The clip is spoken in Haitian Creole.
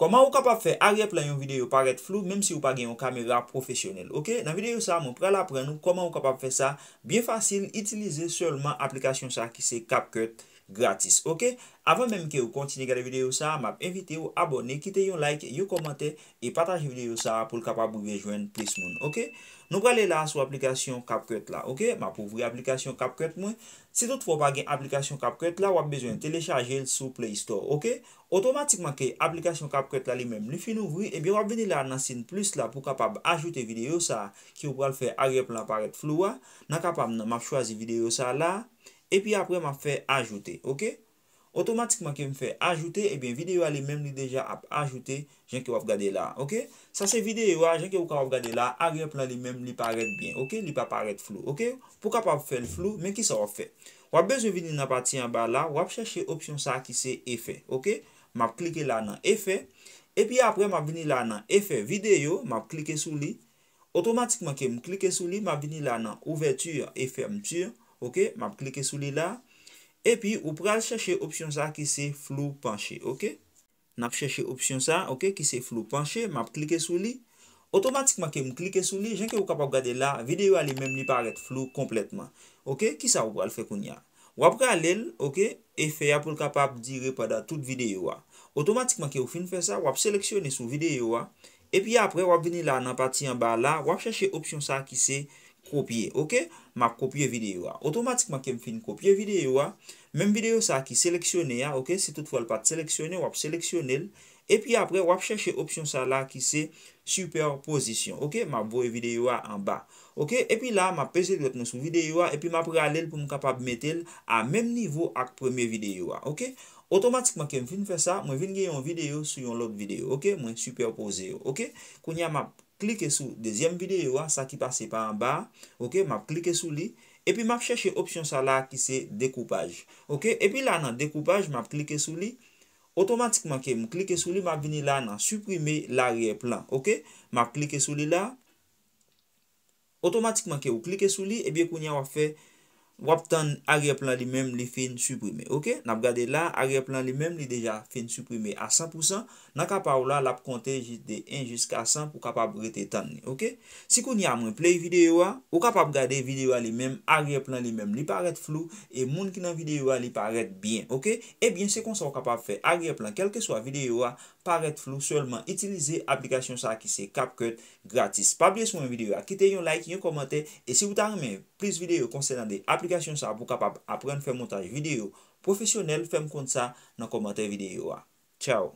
Koman ou kapap fe a rep lan yon videyo paret flou, menm si ou pa gen yon kamera profesyonel, ok? Nan videyo sa, moun pral apren nou koman ou kapap fe sa. Bien fasil, itilize solman aplikasyon sa ki se CapCut. Gratis, ok? Avan menm ke ou kontine gade videyo sa, map evite ou abone, kite yon like, yon komante, e pataje videyo sa pou l kapab ou vejwen plis moun, ok? Nou prale la sou aplikasyon CapCut la, ok? Map pou vwe aplikasyon CapCut mwen. Se dot fwo bagen aplikasyon CapCut la, wap bezwen telechaje el sou Play Store, ok? Otomatikman ke aplikasyon CapCut la li menm li fin ou vwe, ebyon eh wap vwene la nan sin plus la pou kapab ajoute videyo sa, ki w pral fwe agye plan paret flouwa. Na kapab nan map chwazi videyo sa la. E pi apre m ap fè ajoutè, ok? Otomatikman ke m fè ajoutè, e eh bi videyo a li mèm li deja ap ajoutè, jen ki wap gade la, ok? Sa se videyo a, ah, jen ki wap gade la, a grip la li mèm li paret bien, ok? Li pa paret flou, ok? Pou ka pa fè flou, men ki sa wap fè? Wap bezou vini nan pati an ba la, wap chèche opsyon sa ki se efè, ok? Map klike la nan efè, e pi apre map vini la nan efè videyo, map klike sou li. Otomatikman ke m klike sou li, map vini la nan ouverture efè mture. Ok, m ap klike sou li la. E pi, ou pral chache opsyon sa ki se flou panche. Ok, nap chache opsyon sa, ok, ki se flou panche. M ap klike sou li. Otomatikman ki m klike sou li, jen ki ou kapap gade la, videyo a li menm li paret flou kompletman. Ok, ki sa ou pral fe koun ya. Wap pral el, ok, e fe ya pou l kapap dire pada tout videyo a. Otomatikman ki ou fin fe sa, wap seleksyonne sou videyo a. E pi apre, wap vini la nan pati an ba la, wap chache opsyon sa ki se... kopye, ok, ma kopye videyo a, otomatik ma kem fin kopye videyo a, menm videyo sa ki seleksyone a, ok, se tout fwa l pat seleksyone, wap seleksyone l, epi apre wap chèche opsyon sa la ki se superpozisyon, ok, ma boye videyo a an ba, ok, epi la, ma pese l wèp nou sou videyo a, epi ma pralèl pou m kapab metel a menm nivou ak premye videyo a, ok, otomatik ma kem fin fè sa, mwen vin gè yon videyo sou yon lop videyo, ok, mwen superpozè yo, ok, koun ya ma Klike sou dezyem videyo ah, a, sa ki pase pa an ba. Ok, map klike sou li. Epi map chache opsyon sa la ki se dekoupaj. Ok, epi la nan dekoupaj, map klike sou li. Otomatikman ke m klike sou li, map vini la nan suprime larye plan. Ok, map klike sou li la. Otomatikman ke ou klike sou li, epi konya wap fe... Wap tan a rè plan li mèm li fin suprime. Ok. Nap gade la a rè plan li mèm li deja fin suprime a 100%. Naka pa ou la lap kontè jit de 1 jiska 100 pou kapab rete tan ni. Ok. Si kou ni a mwen play videyo a. Ou kapab gade videyo a li mèm. A rè plan li mèm li paret flou. E moun ki nan videyo a li paret bien. Ok. Ebyen eh se kon sa wakapap fe a rè plan. Kelke so a videyo a paret flou. Seleman itilize aplikasyon sa ki se kapkèt gratis. Pablie sou mwen videyo a. Kite yon like, yon komante. E si wou tan Plis videyo konsen an de aplikasyon sa pou kapap apren fèm montaj videyo profesyonel fèm kont sa nan komante videyo wa. Chow!